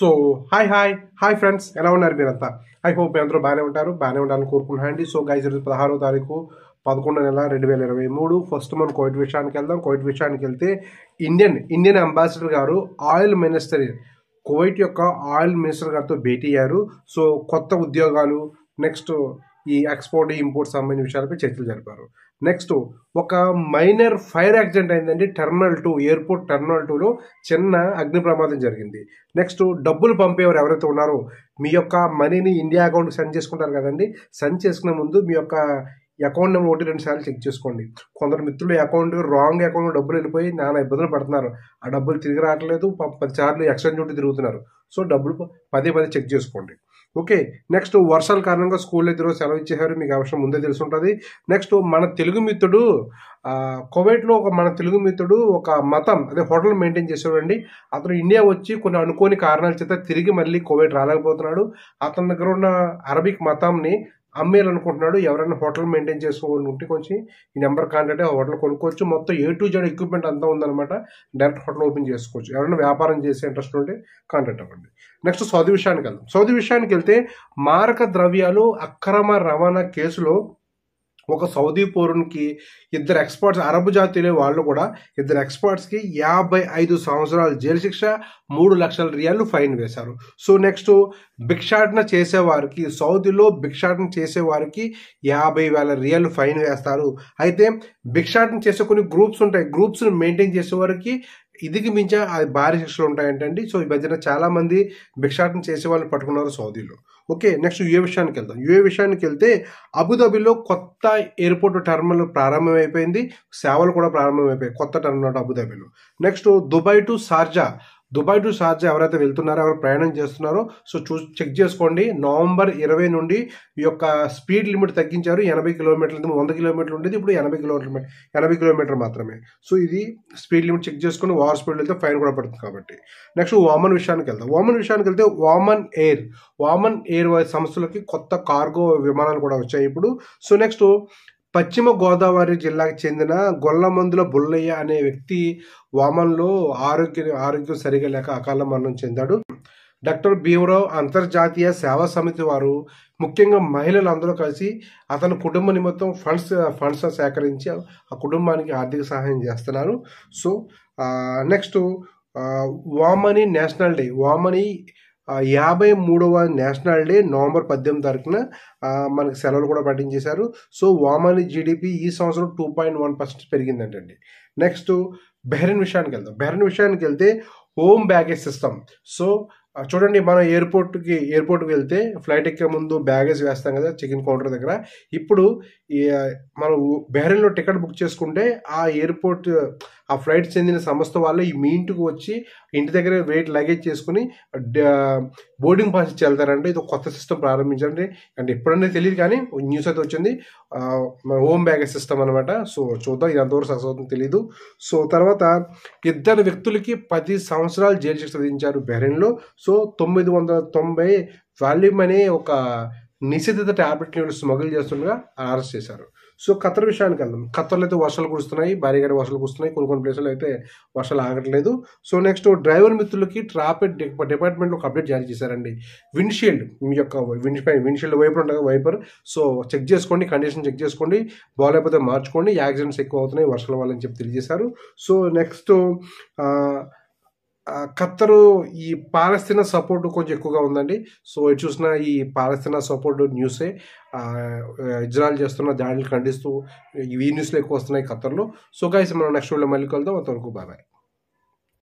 so hi hi hi friends ఎలా ఉన్నారు మీరంతా ఐ హోప్ మీ అందరూ బాగానే ఉంటారు బాగానే ఉండాలని కోరుకుంటున్నాను అండి సో గైజ్ ఈరోజు పదహారో తారీఖు పదకొండు నెల రెండు వేల ఇరవై మూడు ఫస్ట్ మనం కోవిడ్ విషయానికి వెళ్దాం కోవిడ్ విషయానికి వెళ్తే ఇండియన్ ఇండియన్ అంబాసిడర్ గారు ఆయిల్ మినిస్టర్ కువైట్ యొక్క ఆయిల్ మినిస్టర్ గారితో భేటీ అయ్యారు సో కొత్త ఉద్యోగాలు నెక్స్ట్ ఈ ఎక్స్పోర్ట్ ఇంపోర్ట్ సంబంధించిన విషయాలపై చర్చలు జరిపారు నెక్స్ట్ ఒక మైనర్ ఫైర్ యాక్సిడెంట్ అయిందండి టెర్మినల్ టూ ఎయిర్పోర్ట్ టెర్మినల్ టూలో చిన్న అగ్ని ప్రమాదం జరిగింది నెక్స్ట్ డబ్బులు పంపేవారు ఎవరైతే ఉన్నారో మీ యొక్క మనీని ఇండియా అకౌంట్కి సెండ్ చేసుకుంటారు కదండి సెండ్ చేసుకునే ముందు మీ యొక్క అకౌంట్ నెంబర్ ఒకటి రెండు సార్లు చెక్ చేసుకోండి కొందరు మిత్రులు అకౌంట్ రాంగ్ అకౌంట్లో డబ్బులు వెళ్ళిపోయి నానా ఇబ్బందులు పడుతున్నారు ఆ డబ్బులు తిరిగి రావట్లేదు పది సార్లు ఎక్స్చేంజ్ ఉంటే తిరుగుతున్నారు సో డబ్బులు పదే పదే చెక్ చేసుకోండి ఓకే నెక్స్ట్ వర్షాల కారణంగా స్కూల్లో ఇద్దరు సెలవు ఇచ్చేసారు మీకు అవసరం ముందే తెలిసి ఉంటుంది నెక్స్ట్ మన తెలుగు మిత్రుడు కోవైట్లో ఒక మన తెలుగు మిత్రుడు ఒక మతం అదే హోటల్ మెయింటైన్ చేసేవాడు అతను ఇండియా వచ్చి కొన్ని అనుకోని కారణాల చేత తిరిగి మళ్ళీ కోవైట్ రాలేకపోతున్నాడు అతని దగ్గర ఉన్న అరబిక్ మతంని అమ్మేయాలనుకుంటున్నాడు ఎవరైనా హోటల్ మెయింటైన్ చేసుకోవాలనుకుంటే కొంచెం ఈ నెంబర్ కాంటాక్ట్ ఆ హోటల్ కొనుక్కోవచ్చు మొత్తం ఏ టు జెడ్ ఎక్విప్మెంట్ అంతా ఉందన్నమాట డైరెక్ట్ హోటల్ ఓపెన్ చేసుకోవచ్చు ఎవరైనా వ్యాపారం చేసే ఇంట్రెస్ట్ ఉంటే కాంటాక్ట్ అవ్వండి నెక్స్ట్ సౌది విషయానికి వెళ్దాం సౌది విషయానికి వెళ్తే మారక ద్రవ్యాలు అక్రమ రవాణా కేసులో ఒక సౌదీ పౌరునికి ఇద్దరు ఎక్స్పర్ట్స్ అరబ్ జాతీయులే వాళ్ళు కూడా ఇద్దరు ఎక్స్పర్ట్స్కి యాభై ఐదు సంవత్సరాల జైలు శిక్ష మూడు లక్షల రియాలు ఫైన్ వేశారు సో నెక్స్ట్ భిక్షాటన చేసేవారికి సౌదీలో భిక్షాటన చేసేవారికి యాభై వేల రియాలు ఫైన్ వేస్తారు అయితే భిక్షాటన చేసే కొన్ని గ్రూప్స్ ఉంటాయి గ్రూప్స్ని మెయింటైన్ చేసేవారికి ఇదికి మించి భారీ శిక్షలు ఉంటాయంటండి సో ఈ మధ్యన చాలా మంది భిక్షాటం చేసే వాళ్ళని పట్టుకున్నారు సౌదీలో ఓకే నెక్స్ట్ యుఏ విషయానికి వెళ్దాం యుఏ విషయానికి వెళ్తే అబుదాబిలో కొత్త ఎయిర్పోర్ట్ టెర్మినల్ ప్రారంభమైపోయింది సేవలు కూడా ప్రారంభమైపోయాయి కొత్త టెర్మినల్ అబుదాబిలో next Dubai to Sharjah Dubai to Sharjah ఎవరైతే వెళ్తున్నారో ఎవరు ప్రయాణం చేస్తున్నారో సో చూ చెక్ చేసుకోండి నవంబర్ ఇరవై నుండి ఈ యొక్క స్పీడ్ లిమిట్ తగ్గించారు ఎనభై కిలోమీటర్లు వంద కిలోమీటర్లు ఉండేది ఇప్పుడు ఎనభై కిలోమీటర్ ఎనభై కిలోమీటర్ మాత్రమే సో ఇది స్పీడ్ లిమిట్ చెక్ చేసుకుని ఓవర్ స్పీడ్ వెళ్తే ఫైన్ కూడా పడుతుంది కాబట్టి నెక్స్ట్ వామన్ విషయానికి వెళ్తాం వామన్ విషయానికి వెళ్తే వామన్ ఎయిర్ వామన్ ఎయిర్ సంస్థలకి కొత్త కార్గో విమానాలు కూడా వచ్చాయి ఇప్పుడు సో నెక్స్ట్ పశ్చిమ గోదావరి జిల్లాకు చెందిన గొల్లమందుల బుల్లయ్య అనే వ్యక్తి వామన్లో ఆరోగ్య ఆరోగ్యం సరిగా లేక అకాల మరణం చెందాడు డాక్టర్ భీమరావు అంతర్జాతీయ సేవా సమితి వారు ముఖ్యంగా మహిళలందరూ కలిసి అతని కుటుంబ నిమిత్తం ఫండ్స్ ఫండ్స్ సేకరించి ఆ కుటుంబానికి ఆర్థిక సహాయం చేస్తున్నారు so next Oman national day Oman యాభై మూడవ నేషనల్ డే నవంబర్ పద్దెనిమిది తారీఖున మనకి సెలవులు కూడా పట్టించేశారు సో వామాని జీడిపి ఈ సంవత్సరం టూ పాయింట్ వన్ పర్సెంట్ పెరిగిందంటండి నెక్స్ట్ బెహరిన్ విషయానికి వెళ్దాం బెహరిన్ విషయానికి వెళ్తే హోమ్ బ్యాగేజ్ సిస్టమ్ సో చూడండి మనం ఎయిర్పోర్ట్కి ఎయిర్పోర్ట్కి వెళ్తే ఫ్లైట్ ఎక్కే ముందు బ్యాగేజ్ వేస్తాం కదా చికెన్ కౌంటర్ దగ్గర ఇప్పుడు మనం బెహరిన్లో టికెట్ బుక్ చేసుకుంటే ఆ ఎయిర్పోర్ట్ ఆ ఫ్లైట్ చెందిన సంస్థ వాళ్ళు ఈ మీ ఇంటికి వచ్చి ఇంటి దగ్గర వెయిట్ లగేజ్ చేసుకుని బోర్డింగ్ పాస్ ఇచ్చి వెళ్తారంటే ఇది కొత్త సిస్టమ్ ప్రారంభించారంటే అంటే ఎప్పుడన్నా తెలియదు కానీ న్యూస్ అయితే వచ్చింది మన హోమ్ బ్యాగ్ సిస్టమ్ అనమాట సో చూద్దాం ఇది అంతవరకు సక్సెస్ అవుతుంది తెలియదు సో తర్వాత ఇద్దరు వ్యక్తులకి పది సంవత్సరాలు జైలు శిక్ష విధించారు బెహ్రెన్లో సో తొమ్మిది వందల తొంభై వాల్యూమ్ అనే ఒక నిషేధిత ట్యాబ్లెట్లను స్మగుల్ చేస్తుండగా అరెస్ట్ చేశారు సో ఖతర్ విషయానికి వెళ్దాం ఖతర్లో అయితే వర్షాలు కురుస్తున్నాయి భారీగా వర్షాలు కురుస్తున్నాయి కొన్ని కొన్ని ప్లేసులు అయితే వర్షాలు ఆగట్లేదు సో నెక్స్ట్ డ్రైవర్ మిత్రులకి ట్రాఫిక్ డిపార్ట్మెంట్లో ఒక అప్డేట్ జారీ చేశారండి విండ్షీల్డ్ మీ యొక్క విండ్షీల్డ్ వైపర్ ఉంటుంది వైపర్ సో చెక్ చేసుకోండి కండిషన్ చెక్ చేసుకోండి బాగాలేకపోతే మార్చుకోండి యాక్సిడెంట్స్ ఎక్కువ అవుతున్నాయి వర్షాల వల్ల అని చెప్పి తెలియజేశారు సో నెక్స్ట్ ఖత్తరు ఈ పాలస్తీనా సపోర్ట్ కొంచెం ఎక్కువగా ఉందండి సో ఇటు చూసినా ఈ పాలస్తీనా సపోర్ట్ న్యూసే ఇజ్రాయల్ చేస్తున్న దాడిని ఖండిస్తూ ఈ న్యూస్లు ఎక్కువ వస్తున్నాయి ఖత్తర్లో సో గైస్ మనం నెక్స్ట్ వీడియో మళ్ళీ కలుద్దాం అంతవరకు బాయ్ బాయ్